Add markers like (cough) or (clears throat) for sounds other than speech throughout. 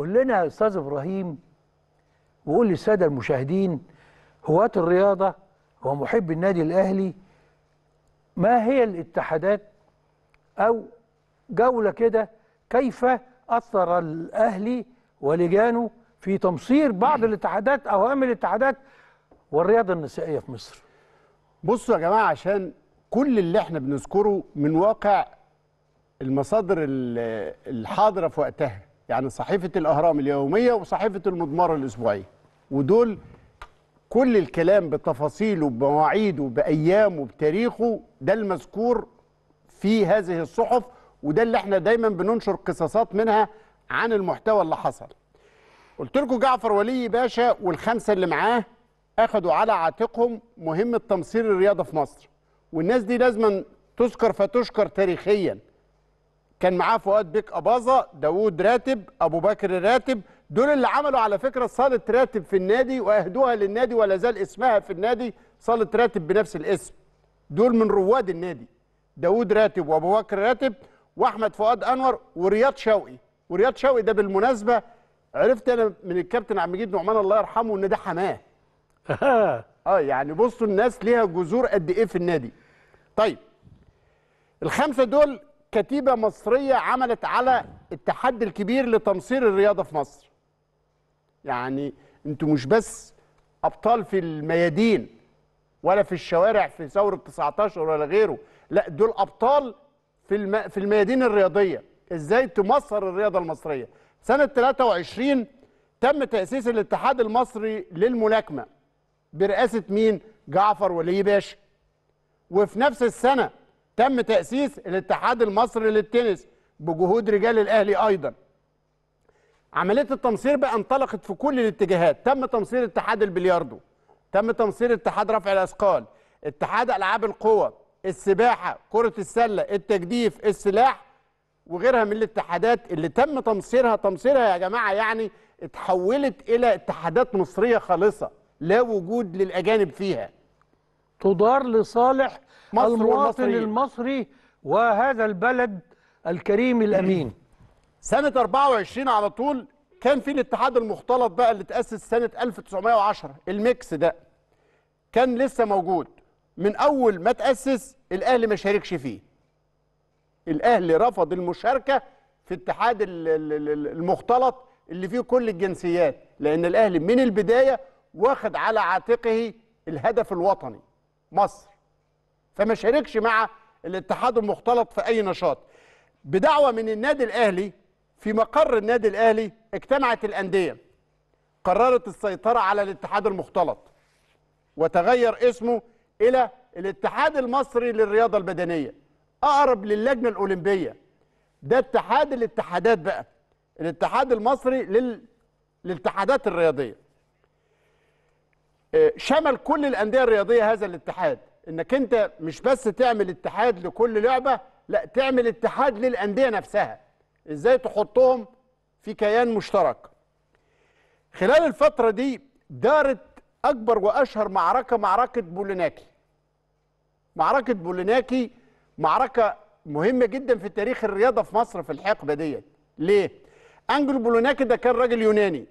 قول لنا يا استاذ ابراهيم وقول للساده المشاهدين هواة الرياضه ومحب النادي الاهلي ما هي الاتحادات او جوله كده كيف اثر الاهلي ولجانه في تمصير بعض الاتحادات او اهم الاتحادات والرياضه النسائيه في مصر بصوا يا جماعه عشان كل اللي احنا بنذكره من واقع المصادر الحاضره في وقتها يعني صحيفه الاهرام اليوميه وصحيفه المضمار الاسبوعيه ودول كل الكلام بتفاصيله بمواعيده بايامه بتاريخه ده المذكور في هذه الصحف وده اللي احنا دايما بننشر قصاصات منها عن المحتوى اللي حصل قلت لكم جعفر ولي باشا والخمسه اللي معاه اخدوا على عاتقهم مهمه تمصير الرياضه في مصر والناس دي لازما تذكر فتشكر تاريخيا كان معاه فؤاد بيك اباظه داوود راتب ابو بكر راتب دول اللي عملوا على فكره صاله راتب في النادي واهدوها للنادي ولا زال اسمها في النادي صاله راتب بنفس الاسم دول من رواد النادي داوود راتب وابو بكر راتب واحمد فؤاد انور ورياض شوقي ورياض شوقي ده بالمناسبه عرفت انا من الكابتن عبد المجيد نعمان الله يرحمه ان ده حماه (laughs) اه يعني بصوا الناس ليها جذور قد ايه في النادي طيب الخمسه دول كتيبه مصريه عملت على التحدي الكبير لتمصير الرياضه في مصر. يعني انتوا مش بس ابطال في الميادين ولا في الشوارع في ثوره 19 ولا غيره، لا دول ابطال في الم... في الميادين الرياضيه، ازاي تمصر الرياضه المصريه. سنه 23 تم تاسيس الاتحاد المصري للملاكمه برئاسه مين؟ جعفر ولي باشا. وفي نفس السنه تم تأسيس الاتحاد المصري للتنس بجهود رجال الأهلي أيضا عملية التمصير بقى انطلقت في كل الاتجاهات تم تمصير اتحاد البلياردو تم تمصير اتحاد رفع الأثقال اتحاد ألعاب القوى السباحة كرة السلة التجديف السلاح وغيرها من الاتحادات اللي تم تمصيرها تمصيرها يا جماعة يعني اتحولت إلى اتحادات مصرية خالصة لا وجود للأجانب فيها تدار لصالح مصر المواطن المصري وهذا البلد الكريم الأمين (clears throat) سنة 24 على طول كان في الاتحاد المختلط بقى اللي تأسس سنة 1910 الميكس ده كان لسه موجود من أول ما تأسس الأهلي ما شاركش فيه الأهلي رفض المشاركة في اتحاد المختلط اللي فيه كل الجنسيات لأن الأهلي من البداية واخد على عاتقه الهدف الوطني مصر فما شاركش مع الاتحاد المختلط في اي نشاط بدعوه من النادي الاهلي في مقر النادي الاهلي اجتمعت الانديه قررت السيطره على الاتحاد المختلط وتغير اسمه الى الاتحاد المصري للرياضه البدنيه اقرب للجنه الاولمبيه ده اتحاد الاتحادات بقى الاتحاد المصري لل... للاتحادات الرياضيه شمل كل الانديه الرياضيه هذا الاتحاد انك انت مش بس تعمل اتحاد لكل لعبه لا تعمل اتحاد للانديه نفسها ازاي تحطهم في كيان مشترك خلال الفتره دي دارت اكبر واشهر معركه معركه بوليناكي معركه بوليناكي معركه مهمه جدا في تاريخ الرياضه في مصر في الحقبه ديت ليه انجلو بوليناكي ده كان راجل يوناني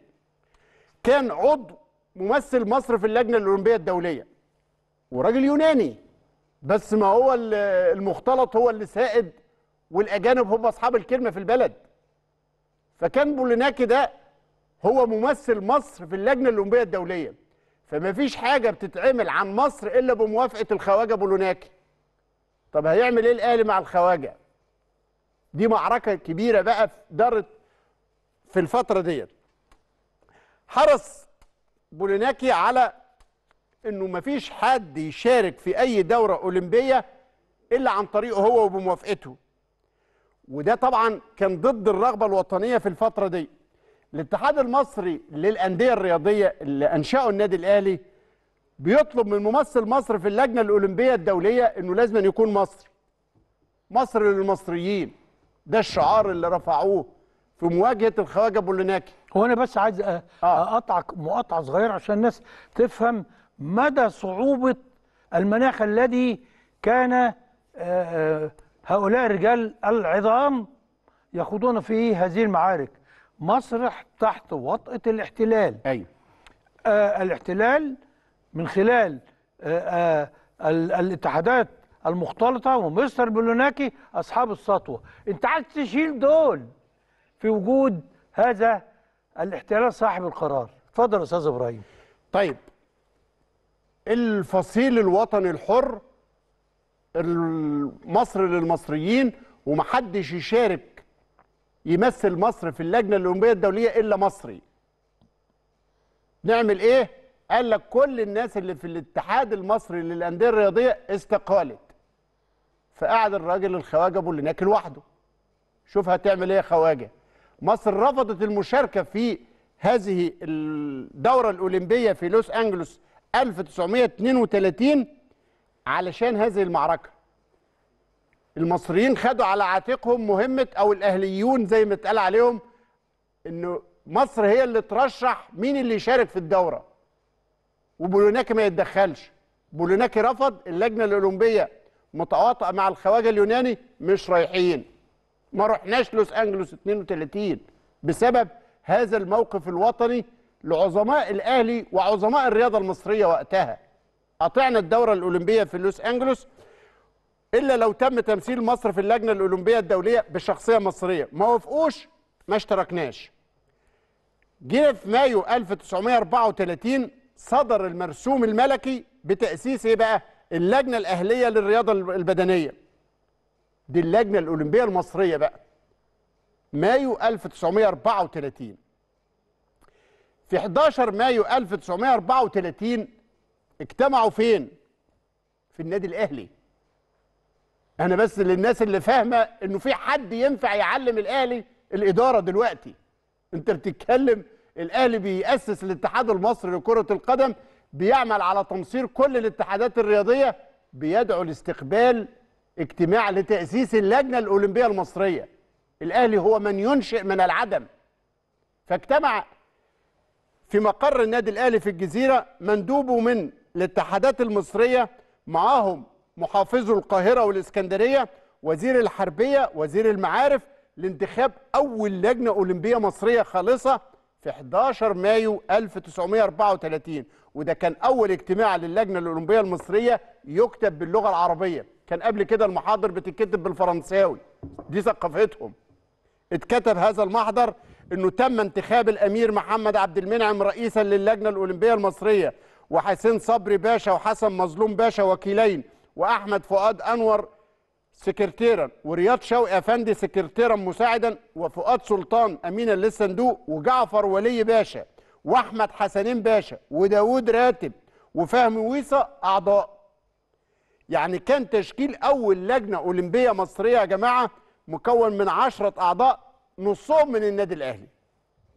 كان عضو ممثل مصر في اللجنه الاولمبيه الدوليه وراجل يوناني بس ما هو المختلط هو اللي سائد والاجانب هم اصحاب الكلمه في البلد فكان بوليناكي ده هو ممثل مصر في اللجنه الاولمبيه الدوليه فما فيش حاجه بتتعمل عن مصر الا بموافقه الخواجه بولوناكي طب هيعمل ايه الاهلي مع الخواجه دي معركه كبيره بقى دارت في الفتره ديت حرس بوليناكي على انه مفيش حد يشارك في اي دوره اولمبيه الا عن طريقه هو وبموافقته وده طبعا كان ضد الرغبه الوطنيه في الفتره دي الاتحاد المصري للانديه الرياضيه اللي انشاه النادي الاهلي بيطلب من ممثل مصر في اللجنه الاولمبيه الدوليه انه لازم أن يكون مصري مصر للمصريين ده الشعار اللي رفعوه في مواجهه الخواجه بولناكي هو انا بس عايز آه. اقطعك مقاطعه صغيره عشان الناس تفهم مدى صعوبه المناخ الذي كان آه، آه، هؤلاء الرجال العظام يخوضون في هذه المعارك مسرح تحت وطأة الاحتلال أيوة. آه الاحتلال من خلال آه آه الاتحادات المختلطة ومستر بلوناكي أصحاب السطوة أنت عايز تشيل دول في وجود هذا الاحتلال صاحب القرار اتفضل استاذ ابراهيم طيب الفصيل الوطني الحر مصر للمصريين ومحدش يشارك يمثل مصر في اللجنه الاولمبيه الدوليه الا مصري نعمل ايه قال لك كل الناس اللي في الاتحاد المصري للانديه الرياضيه استقالت فقعد الراجل الخواجه ابو اللي لوحده شوف هتعمل ايه يا خواجه مصر رفضت المشاركة في هذه الدورة الأولمبية في لوس أنجلوس 1932 علشان هذه المعركة المصريين خدوا على عاتقهم مهمة أو الأهليون زي ما اتقال عليهم إنه مصر هي اللي ترشح مين اللي يشارك في الدورة وبولوناكي ما يتدخلش بولوناكي رفض اللجنة الأولمبية متواطئة مع الخواجة اليوناني مش رايحين ما رحناش لوس انجلوس 32 بسبب هذا الموقف الوطني لعظماء الاهلي وعظماء الرياضه المصريه وقتها قطعنا الدوره الاولمبيه في لوس انجلوس الا لو تم تمثيل مصر في اللجنه الاولمبيه الدوليه بشخصيه مصريه ما وافقوش ما اشتركناش جينا في مايو 1934 صدر المرسوم الملكي بتاسيس ايه بقى اللجنه الاهليه للرياضه البدنيه دي اللجنه الاولمبيه المصريه بقى مايو 1934 في 11 مايو 1934 اجتمعوا فين؟ في النادي الاهلي انا بس للناس اللي فاهمه انه في حد ينفع يعلم الاهلي الاداره دلوقتي انت بتتكلم الاهلي بيأسس الاتحاد المصري لكره القدم بيعمل على تمصير كل الاتحادات الرياضيه بيدعو لاستقبال اجتماع لتأسيس اللجنة الأولمبية المصرية الأهلي هو من ينشئ من العدم فاجتمع في مقر النادي الأهلي في الجزيرة مندوبه من الاتحادات المصرية معاهم محافظو القاهرة والإسكندرية وزير الحربية وزير المعارف لانتخاب أول لجنة أولمبية مصرية خالصة في 11 مايو 1934 وده كان أول اجتماع للجنة الأولمبية المصرية يكتب باللغة العربية كان قبل كده المحاضر بتتكتب بالفرنساوي دي ثقافتهم اتكتب هذا المحضر انه تم انتخاب الامير محمد عبد المنعم رئيسا للجنه الاولمبيه المصريه وحسين صبري باشا وحسن مظلوم باشا وكيلين واحمد فؤاد انور سكرتيرا ورياض شوقي افندي سكرتيرا مساعدا وفؤاد سلطان امينا للصندوق وجعفر ولي باشا واحمد حسنين باشا وداوود راتب وفهمي ويصه اعضاء يعني كان تشكيل أول لجنة أولمبية مصرية يا جماعة مكون من عشرة أعضاء نصهم من النادي الأهلي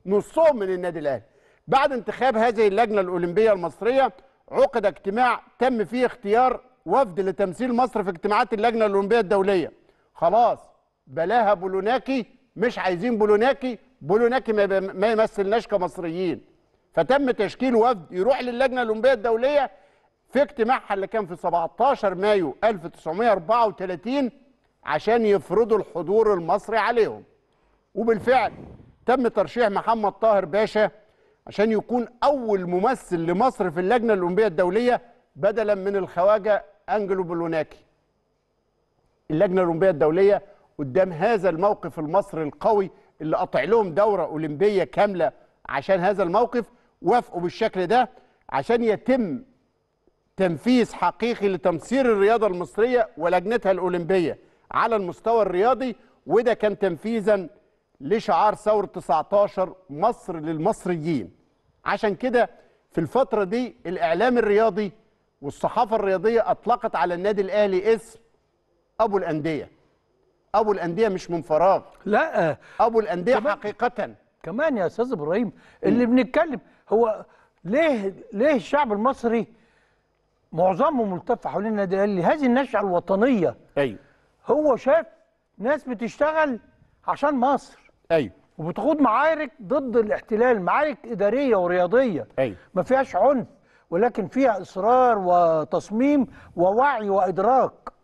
نصهم من النادي الأهلي بعد انتخاب هذه اللجنة الأولمبية المصرية عقد اجتماع تم فيه اختيار وفد لتمثيل مصر في اجتماعات اللجنة الأولمبية الدولية خلاص بلاها بولوناكي مش عايزين بولوناكي بولوناكي ما يمثلناش كمصريين فتم تشكيل وفد يروح للجنة الأولمبية الدولية في اجتماعها اللي كان في 17 مايو 1934 عشان يفرضوا الحضور المصري عليهم وبالفعل تم ترشيح محمد طاهر باشا عشان يكون أول ممثل لمصر في اللجنة الأولمبية الدولية بدلا من الخواجة أنجلو بلوناكي اللجنة الأولمبية الدولية قدام هذا الموقف المصري القوي اللي قطع لهم دورة أولمبية كاملة عشان هذا الموقف وافقوا بالشكل ده عشان يتم تنفيذ حقيقي لتمصير الرياضه المصريه ولجنتها الاولمبيه على المستوى الرياضي وده كان تنفيذا لشعار ثوره 19 مصر للمصريين عشان كده في الفتره دي الاعلام الرياضي والصحافه الرياضيه اطلقت على النادي الاهلي اسم ابو الانديه ابو الانديه مش من فراغ لا ابو الانديه كمان حقيقه كمان يا استاذ ابراهيم اللي بنتكلم هو ليه ليه الشعب المصري معظمهم ملتف حوالين النادي الاهلي هذه النشأة الوطنية ايوه هو شاف ناس بتشتغل عشان مصر ايوه وبتخوض معارك ضد الاحتلال معارك إدارية ورياضية أيوة. ما فيهاش عنف ولكن فيها إصرار وتصميم ووعي وإدراك